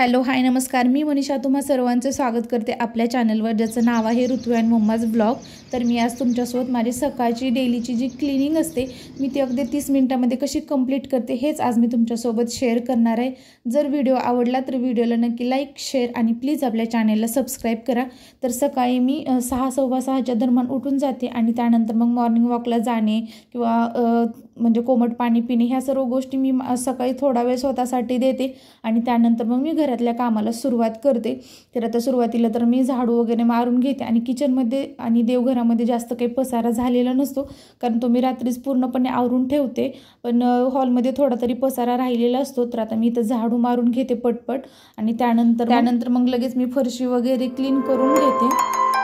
hello hi नमस्कार मी मनीषा तुम्हा सर्वांचं स्वागत करते आपल्या चॅनलवर ज्याचं नाव आहे ऋतू अँड मम्माज ब्लॉग तर मी आज तुमच्यासोबत माझी सकाळची डेलीची जी क्लिनिंग असते मी ती अगदी तीस मिनटामध्ये कशी कंप्लीट करते हेच आज मी तुमच्यासोबत शेअर करणार आहे जर व्हिडिओ आवडला तर व्हिडिओला नक्की लाईक शेअर आणि प्लीज आपल्या चॅनलला सबस्क्राईब करा तर सकाळी मी सहा सव्वा सहाच्या दरम्यान उठून जाते आणि त्यानंतर मग मॉर्निंग वॉकला जाणे किंवा म्हणजे कोमट पाणी पिणे ह्या सर्व गोष्टी मी सकाळी थोडा वेळ स्वतःसाठी देते आणि त्यानंतर मग मी घरातल्या कामाला सुरुवात करते तर आता सुरुवातीला तर मी झाडू वगैरे मारून घेते आणि किचनमध्ये आणि देवघरामध्ये जास्त काही पसारा झालेला नसतो कारण तो मी रात्रीच पूर्णपणे आवरून ठेवते पण हॉलमध्ये थोडा तरी पसारा राहिलेला असतो तर आता मी इथं झाडू मारून घेते पटपट आणि त्यानंतर त्यानंतर मग लगेच मी फरशी वगैरे क्लीन करून घेते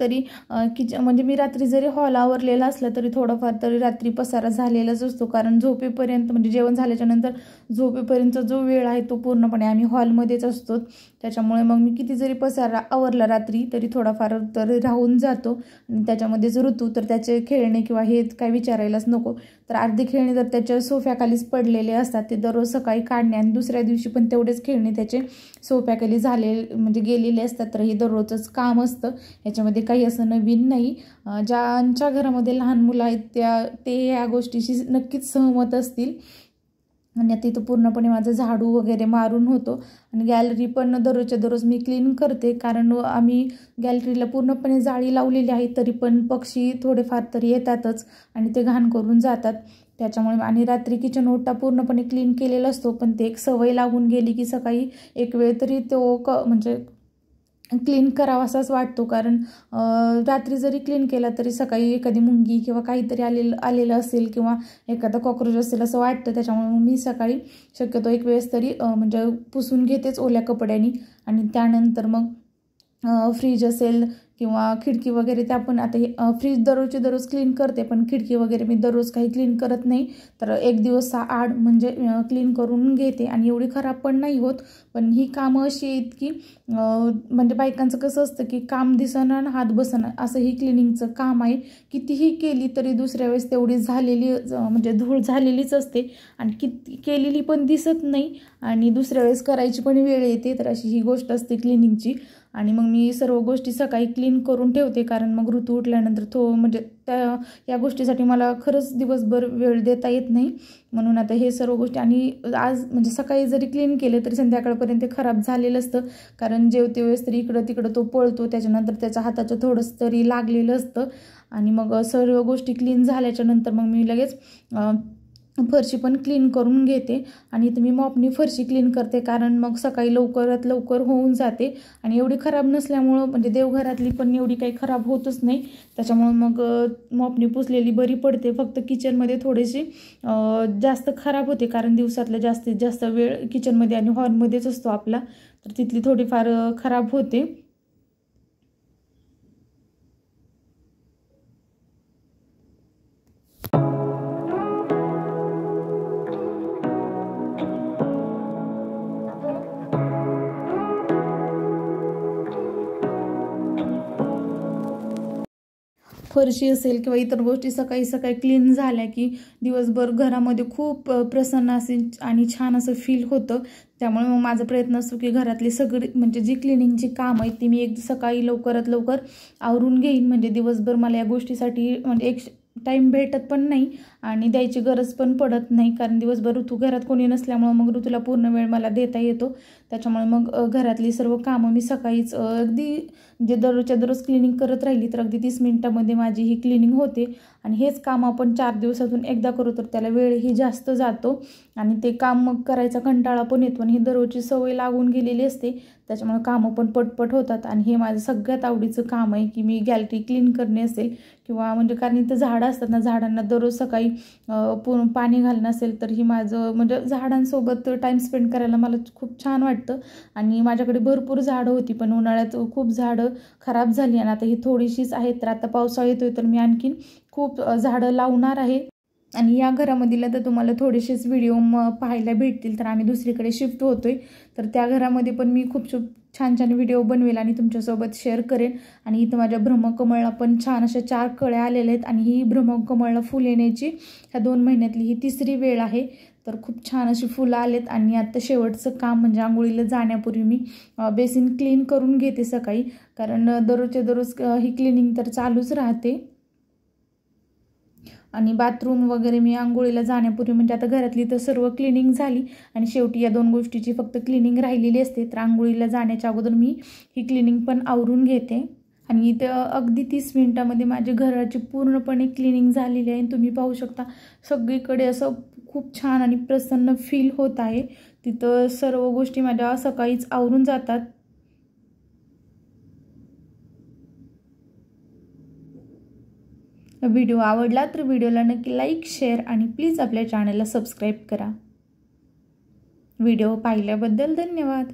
तरी किच म्हणजे मी रात्री जरी हॉल आवरलेला असला तरी थोडंफार तरी रात्री पसारा झालेलाच असतो कारण झोपेपर्यंत म्हणजे जेवण झाल्याच्यानंतर झोपेपर्यंत जो वेळ आहे तो पूर्णपणे आम्ही हॉलमध्येच असतो त्याच्यामुळे मग मी किती जरी पसारा आवरला रात्री तरी थोडाफार तर राहून जातो त्याच्यामध्ये जर ऋतू तर त्याचे खेळणे किंवा हे काय विचारायलाच नको तर अर्धे खेळणे जर त्याच्या सोफ्याखालीच पडलेले असतात ते दररोज सकाळी काढणे आणि दुसऱ्या दिवशी पण तेवढेच खेळणे त्याचे सोफ्याखाली झाले म्हणजे गेलेले असतात तर हे दररोजच काम असतं याच्यामध्ये काही असं नवीन नाही ज्यांच्या घरामध्ये लहान मुलं आहेत त्या ते या गोष्टीशी नक्कीच सहमत असतील आणि आता इथं पूर्णपणे माझं झाडू वगैरे मारून होतो आणि गॅलरी पण दररोजच्या दररोज मी क्लीन करते कारण आम्ही गॅलरीला पूर्णपणे जाळी लावलेली आहे तरी पण पक्षी थोडेफार तरी येतातच आणि ते घाण करून जातात त्याच्यामुळे आणि रात्री किचन ओटा पूर्णपणे क्लीन केलेला असतो पण ते एक सवय लागून गेली की सकाळी एक वेळ तरी तो क म्हणजे क्लीन करावा असाच वाटतो कारण रात्री जरी क्लीन केला तरी सकाळी एखादी मुंगी किंवा काहीतरी आलेलं आलेलं असेल किंवा एखादा कॉक्रोच असेल असं वाटतं त्याच्यामुळे मी सकाळी शक्यतो एक वेळेस तरी म्हणजे पुसून घेतेच ओल्या कपड्यांनी आणि त्यानंतर मग फ्रीज असेल किंवा खिडकी वगैरे त्या पण आता हे फ्रीज दररोजचे दररोज क्लीन करते पण खिडकी वगैरे मी दररोज काही क्लीन करत नाही तर एक दिवस सहा आड म्हणजे क्लीन करून घेते आणि एवढी खराब पण नाही होत पण ही कामं अशी आहेत की म्हणजे बायकांचं कसं असतं की काम दिसणं आणि हात बसणं असं ही क्लिनिंगचं काम आहे कितीही केली तरी दुसऱ्या वेळेस तेवढी झालेली म्हणजे धूळ झालेलीच असते आणि किती केलेली पण दिसत नाही आणि दुसऱ्या वेळेस करायची पण वेळ येते तर अशी ही गोष्ट असते क्लिनिंगची आणि मग मी सर्व गोष्टी सकाळी क्लीन करून ठेवते कारण मग ऋतू उठल्यानंतर थो म्हणजे त्या या गोष्टीसाठी मला खरंच दिवसभर वेळ देता येत नाही म्हणून आता हे सर्व गोष्टी आणि आज म्हणजे सकाळी जरी क्लीन केले तरी संध्याकाळपर्यंत ते खराब झालेलं असतं कारण जेवते वेळेस तरी इकडं तिकडं तो पळतो त्याच्यानंतर त्याच्या हाताचं थोडंस तरी लागलेलं असतं आणि मग सर्व गोष्टी क्लीन झाल्याच्यानंतर मग मी लगेच फरशी पण क्लीन करून घेते आणि इथं मी मॉपनी फरशी क्लीन करते कारण मग सकाळी लवकरात लवकर होऊन जाते आणि एवढी खराब नसल्यामुळं म्हणजे देवघरातली पण एवढी काही खराब होतच नाही त्याच्यामुळं मग मॉपनी पुसलेली बरी पडते फक्त किचनमध्ये थोडीशी जास्त खराब होते कारण दिवसातल्या जास्तीत जास्त वेळ किचनमध्ये आणि हॉलमध्येच असतो आपला तर तिथली थोडीफार खराब होते फरशी असेल किंवा इतर गोष्टी सकाळी सकाळी क्लीन झाल्या की दिवसभर घरामध्ये खूप प्रसन्न असे आणि छान असं फील होतं त्यामुळे मग माझा प्रयत्न असतो की घरातली सगळी म्हणजे जी क्लिनिंगची काम आहेत ती मी एक सकाळी लवकरात लवकर आवरून घेईन म्हणजे दिवसभर मला या गोष्टीसाठी म्हणजे एक टाईम भेटत पण नाही आणि द्यायची गरज पण पडत नाही कारण दिवसभर ऋतू घरात कोणी नसल्यामुळं मग ऋतूला पूर्ण वेळ मला देता येतो त्याच्यामुळे मग घरातली सर्व कामं मी सकाळीच अगदी जे म्हणजे दररोजच्या दररोज क्लिनिंग करत राहिली तर अगदी तीस मिनटामध्ये माझी ही क्लिनिंग होते आणि हेच काम आपण चार दिवसातून एकदा करू तर त्याला वेळही जास्त जातो आणि ते काम मग करायचा कंटाळा पण येतो आणि ही दररोजची सवय लागून गेलेली असते त्याच्यामुळे कामं पण पटपट होतात आणि हे माझं सगळ्यात आवडीचं काम आहे की मी गॅलरी क्लीन करणे असेल किंवा म्हणजे कारण इथं झाडं असतात ना झाडांना दररोज सकाळी पूर्ण पाणी घालणं असेल तर ही माझं म्हणजे झाडांसोबत टाईम स्पेंड करायला मला खूप छान वाटतं वाटतं आणि माझ्याकडे भरपूर झाडं होती पण उन्हाळ्यात खूप झाडं खराब झाली आणि आता ही थोडीशीच आहेत तर आता पावसाळा येतोय तर मी आणखीन खूप झाडं लावणार आहे आणि या घरामधील तर तुम्हाला थोडेसेच व्हिडिओ म पाहायला भेटतील तर आम्ही दुसरीकडे शिफ्ट होतोय तर त्या घरामध्ये पण मी खूप खूप छान छान व्हिडिओ बनवेल आणि तुमच्यासोबत शेअर करेन आणि इथं माझ्या भ्रमकमळला पण छान अशा चार कळ्या आलेल्या आहेत आणि ही भ्रमकमळला फुल येण्याची ह्या दोन महिन्यातली ही तिसरी वेळ आहे तर खूप छान अशी फुलं आलेत आणि आत्ता शेवटचं काम म्हणजे आंघोळीला जाण्यापूर्वी मी बेसिन क्लीन करून घेते सकाळी कारण दररोजच्या दररोज ही क्लिनिंग तर चालूच राहते आणि बाथरूम वगैरे मी आंघोळीला जाण्यापूर्वी म्हणजे आता घरातली तर सर्व क्लिनिंग झाली आणि शेवटी या दोन गोष्टीची फक्त क्लिनिंग राहिलेली असते तर आंघोळीला जाण्याच्या अगोदर मी ही क्लिनिंग पण आवरून घेते आणि इथं अगदी तीस मिनटामध्ये माझ्या घराची पूर्णपणे क्लिनिंग झालेली आहे तुम्ही पाहू शकता सगळीकडे असं खूप छान आणि प्रसन्न फील होत आहे तिथं सर्व गोष्टी माझ्या सकाळीच आवरून जातात व्हिडिओ आवडला तर व्हिडिओला नक्की लाईक शेअर आणि प्लीज आपल्या चॅनलला सबस्क्राईब करा व्हिडिओ पाहिल्याबद्दल धन्यवाद